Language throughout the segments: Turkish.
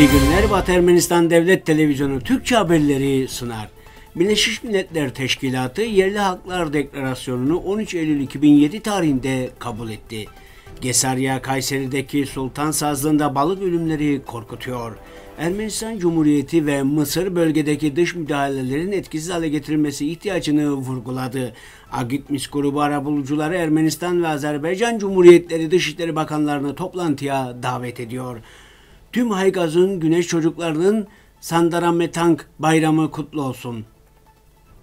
İyi günler Batı Ermenistan Devlet Televizyonu Türkçe haberleri sunar. Birleşmiş Milletler Teşkilatı Yerli Haklar Deklarasyonu'nu 13 Eylül 2007 tarihinde kabul etti. Gesarya Kayseri'deki Sultan Sazlığı'nda balık ölümleri korkutuyor. Ermenistan Cumhuriyeti ve Mısır bölgedeki dış müdahalelerin etkisiz hale getirilmesi ihtiyacını vurguladı. Agitmis grubu arabulucuları Ermenistan ve Azerbaycan Cumhuriyetleri Dışişleri Bakanlarını toplantıya davet ediyor. Tüm Haygaz'ın güneş çocuklarının Metank bayramı kutlu olsun.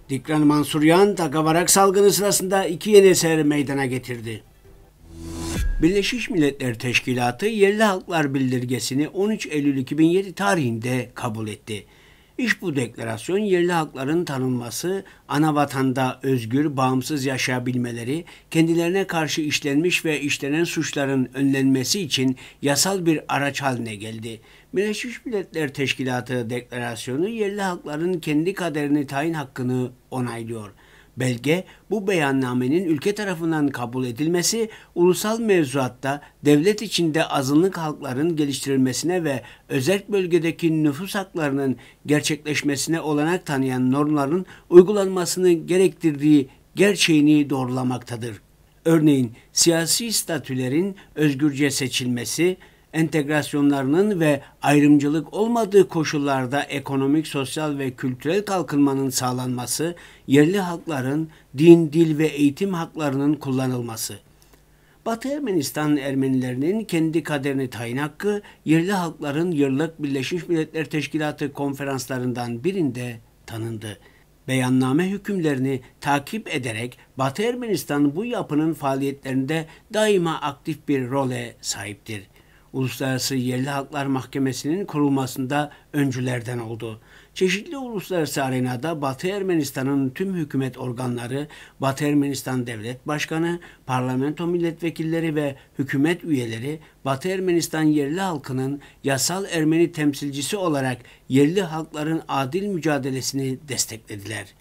Dikran Mansuryan, takavarak salgını sırasında iki yeni eser meydana getirdi. Birleşmiş Milletler Teşkilatı Yerli Halklar Bildirgesini 13 Eylül 2007 tarihinde kabul etti. İş bu deklarasyon yerli halkların tanınması, ana vatanda özgür, bağımsız yaşayabilmeleri, kendilerine karşı işlenmiş ve işlenen suçların önlenmesi için yasal bir araç haline geldi. Birleşmiş Milletler Teşkilatı deklarasyonu yerli halkların kendi kaderini tayin hakkını onaylıyor.'' Belge bu beyannamenin ülke tarafından kabul edilmesi ulusal mevzuatta devlet içinde azınlık halkların geliştirilmesine ve özel bölgedeki nüfus haklarının gerçekleşmesine olanak tanıyan normların uygulanmasını gerektirdiği gerçeğini doğrulamaktadır. Örneğin siyasi statülerin özgürce seçilmesi, entegrasyonlarının ve ayrımcılık olmadığı koşullarda ekonomik, sosyal ve kültürel kalkınmanın sağlanması, yerli halkların din, dil ve eğitim haklarının kullanılması. Batı Ermenistan Ermenilerinin kendi kaderini tayin hakkı, yerli halkların yıllık Birleşmiş Milletler Teşkilatı konferanslarından birinde tanındı. Beyanname hükümlerini takip ederek Batı Ermenistan bu yapının faaliyetlerinde daima aktif bir role sahiptir.'' Uluslararası Yerli Halklar Mahkemesi'nin kurulmasında öncülerden oldu. Çeşitli uluslararası arenada Batı Ermenistan'ın tüm hükümet organları, Batı Ermenistan Devlet Başkanı, parlamento milletvekilleri ve hükümet üyeleri Batı Ermenistan yerli halkının yasal Ermeni temsilcisi olarak yerli halkların adil mücadelesini desteklediler.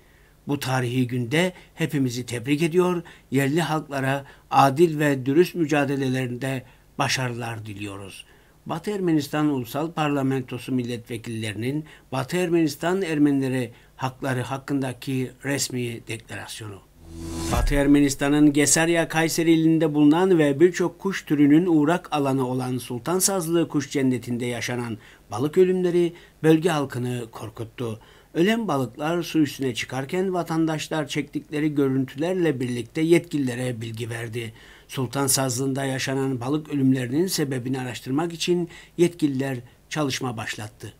Bu tarihi günde hepimizi tebrik ediyor, yerli halklara adil ve dürüst mücadelelerinde başarılar diliyoruz. Batı Ermenistan Ulusal Parlamentosu milletvekillerinin Batı Ermenistan Ermenileri hakları hakkındaki resmi deklarasyonu. Batı Ermenistan'ın Gesarya Kayseri ilinde bulunan ve birçok kuş türünün uğrak alanı olan Sultan Sazlı Kuş Cenneti'nde yaşanan balık ölümleri bölge halkını korkuttu. Ölen balıklar su üstüne çıkarken vatandaşlar çektikleri görüntülerle birlikte yetkililere bilgi verdi. Sultan Sazlında yaşanan balık ölümlerinin sebebini araştırmak için yetkililer çalışma başlattı.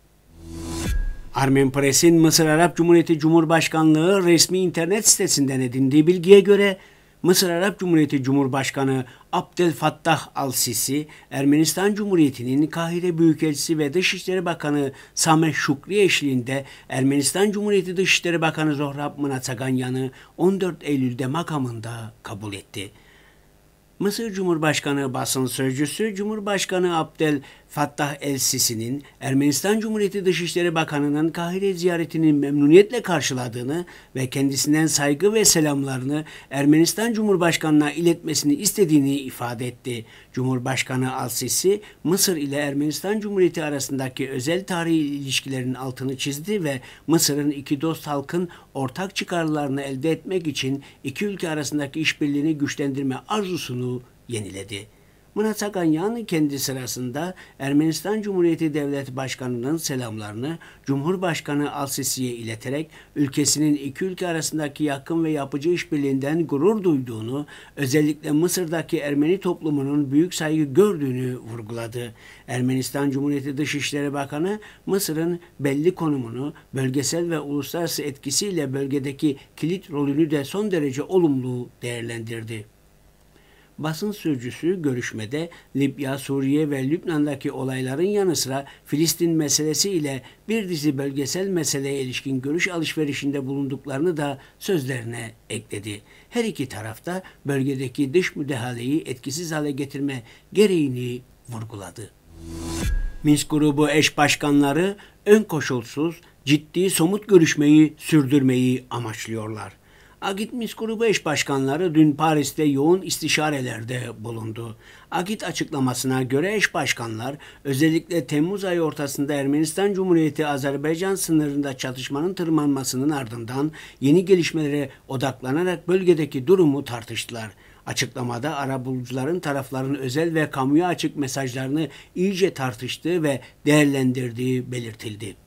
Armen Press'in Mısır Arap Cumhuriyeti Cumhurbaşkanlığı resmi internet sitesinden edindiği bilgiye göre Mısır Arap Cumhuriyeti Cumhurbaşkanı Abdel Fattah al-Sisi, Ermenistan Cumhuriyeti'nin Kahire Büyükelçisi ve Dışişleri Bakanı Sameh Şukri eşliğinde Ermenistan Cumhuriyeti Dışişleri Bakanı Zohrab Mnatsaganyan'ı 14 Eylül'de makamında kabul etti. Mısır Cumhurbaşkanı basın sözcüsü Cumhurbaşkanı Abdel Fattah el-Sisi'nin Ermenistan Cumhuriyeti Dışişleri Bakanı'nın Kahire ziyaretini memnuniyetle karşıladığını ve kendisinden saygı ve selamlarını Ermenistan Cumhurbaşkanı'na iletmesini istediğini ifade etti. Cumhurbaşkanı al-Sisi, Mısır ile Ermenistan Cumhuriyeti arasındaki özel tarihi ilişkilerin altını çizdi ve Mısır'ın iki dost halkın ortak çıkarlarını elde etmek için iki ülke arasındaki işbirliğini güçlendirme arzusunu yeniledi. Murat Sakanyan kendi sırasında Ermenistan Cumhuriyeti Devlet Başkanı'nın selamlarını Cumhurbaşkanı Al-Sisi'ye ileterek ülkesinin iki ülke arasındaki yakın ve yapıcı işbirliğinden gurur duyduğunu, özellikle Mısır'daki Ermeni toplumunun büyük saygı gördüğünü vurguladı. Ermenistan Cumhuriyeti Dışişleri Bakanı Mısır'ın belli konumunu bölgesel ve uluslararası etkisiyle bölgedeki kilit rolünü de son derece olumlu değerlendirdi. Basın sözcüsü görüşmede Libya, Suriye ve Lübnan'daki olayların yanı sıra Filistin meselesi ile bir dizi bölgesel meseleye ilişkin görüş alışverişinde bulunduklarını da sözlerine ekledi. Her iki tarafta bölgedeki dış müdahaleyi etkisiz hale getirme gereğini vurguladı. Minsk grubu eş başkanları ön koşulsuz ciddi somut görüşmeyi sürdürmeyi amaçlıyorlar. Agit Mis Grubu eş başkanları dün Paris'te yoğun istişarelerde bulundu. Agit açıklamasına göre eş başkanlar özellikle Temmuz ayı ortasında Ermenistan Cumhuriyeti Azerbaycan sınırında çatışmanın tırmanmasının ardından yeni gelişmelere odaklanarak bölgedeki durumu tartıştılar. Açıklamada arabulucuların tarafların özel ve kamuya açık mesajlarını iyice tartıştığı ve değerlendirdiği belirtildi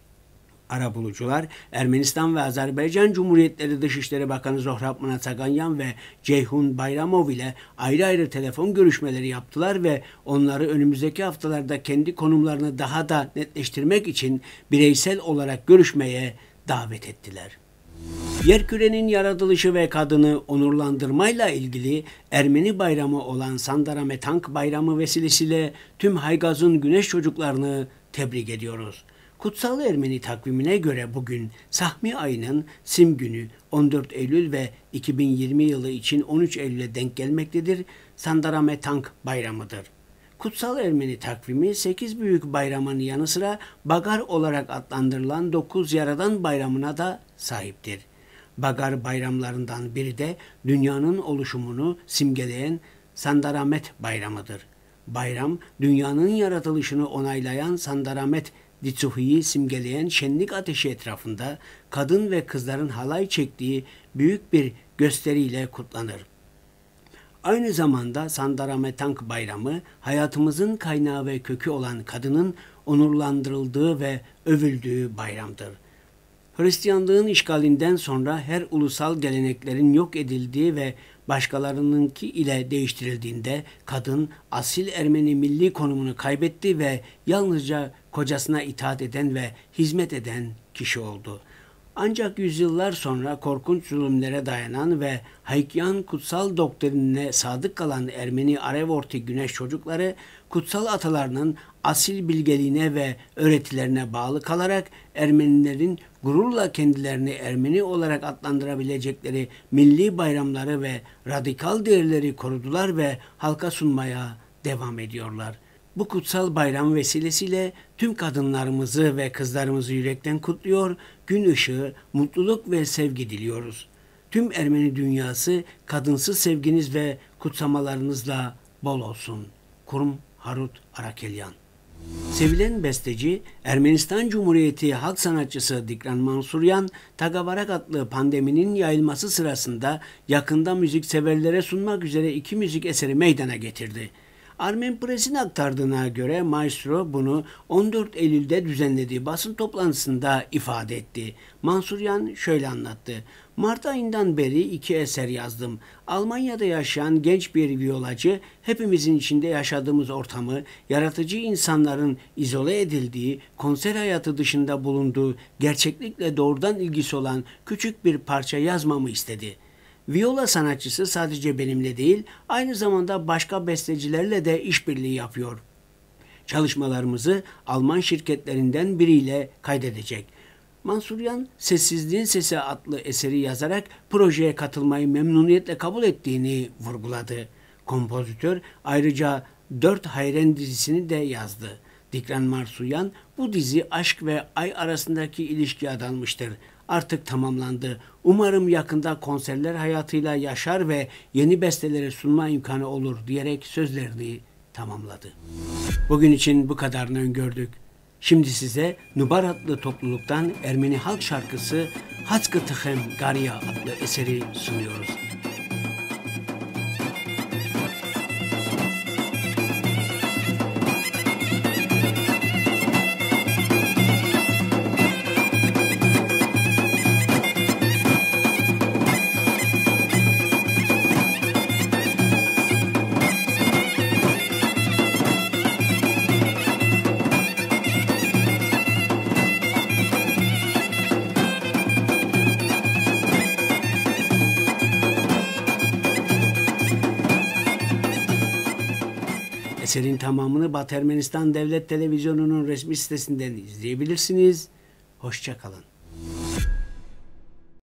arabulucular Ermenistan ve Azerbaycan Cumhuriyetleri Dışişleri Bakanı Zohrab Mnatsaganyan ve Ceyhun Bayramov ile ayrı ayrı telefon görüşmeleri yaptılar ve onları önümüzdeki haftalarda kendi konumlarını daha da netleştirmek için bireysel olarak görüşmeye davet ettiler. Yerkürenin yaratılışı ve kadını onurlandırmayla ilgili Ermeni bayramı olan Sandarame Tank Bayramı vesilesiyle tüm Haygaz'ın güneş çocuklarını tebrik ediyoruz. Kutsal Ermeni takvimine göre bugün Sahmi ayının sim günü 14 Eylül ve 2020 yılı için 13 Eylül'e denk gelmektedir. Sandarame Tank bayramıdır. Kutsal Ermeni takvimi 8 büyük bayramın yanı sıra Bagar olarak adlandırılan 9 Yaradan bayramına da sahiptir. Bagar bayramlarından biri de dünyanın oluşumunu simgeleyen Sandaramet bayramıdır. Bayram, dünyanın yaratılışını onaylayan Sandaramet Ditsuhi'yi simgeleyen şenlik ateşi etrafında kadın ve kızların halay çektiği büyük bir gösteriyle kutlanır. Aynı zamanda Sandarametank Bayramı hayatımızın kaynağı ve kökü olan kadının onurlandırıldığı ve övüldüğü bayramdır. Hristiyanlığın işgalinden sonra her ulusal geleneklerin yok edildiği ve başkalarınınki ile değiştirildiğinde kadın asil Ermeni milli konumunu kaybetti ve yalnızca kocasına itaat eden ve hizmet eden kişi oldu. Ancak yüzyıllar sonra korkunç zulümlere dayanan ve Haykyan kutsal doktrinine sadık kalan Ermeni Arevorti Güneş çocukları kutsal atalarının asil bilgeliğine ve öğretilerine bağlı kalarak Ermenilerin gururla kendilerini Ermeni olarak adlandırabilecekleri milli bayramları ve radikal değerleri korudular ve halka sunmaya devam ediyorlar.'' Bu kutsal bayram vesilesiyle tüm kadınlarımızı ve kızlarımızı yürekten kutluyor, gün ışığı, mutluluk ve sevgi diliyoruz. Tüm Ermeni dünyası kadınsız sevginiz ve kutsamalarınızla bol olsun. Kurum Harut Arakelyan Sevilen besteci Ermenistan Cumhuriyeti halk sanatçısı Dikran Mansuryan, Tagavarak adlı pandeminin yayılması sırasında yakında müzikseverlere sunmak üzere iki müzik eseri meydana getirdi. Armen Pres'in aktardığına göre Maestro bunu 14 Eylül'de düzenlediği basın toplantısında ifade etti. Mansuryan şöyle anlattı. Mart ayından beri iki eser yazdım. Almanya'da yaşayan genç bir violacı, hepimizin içinde yaşadığımız ortamı, yaratıcı insanların izole edildiği, konser hayatı dışında bulunduğu, gerçeklikle doğrudan ilgisi olan küçük bir parça yazmamı istedi. Viola sanatçısı sadece benimle değil, aynı zamanda başka bestecilerle de işbirliği yapıyor. Çalışmalarımızı Alman şirketlerinden biriyle kaydedecek. Mansuryan, Sessizliğin Sesi adlı eseri yazarak projeye katılmayı memnuniyetle kabul ettiğini vurguladı. Kompozitör ayrıca Dört Hayren dizisini de yazdı. Dikran Marsuyan bu dizi aşk ve ay arasındaki ilişkiye adanmıştır artık tamamlandı. Umarım yakında konserler hayatıyla yaşar ve yeni besteleri sunma imkanı olur diyerek sözlerini tamamladı. Bugün için bu kadarını öngördük. Şimdi size Nubar adlı topluluktan Ermeni halk şarkısı Hatskı Tıhem Garya adlı eseri sunuyoruz. Eserin tamamını Batı Devlet Televizyonu'nun resmi sitesinden izleyebilirsiniz. Hoşçakalın.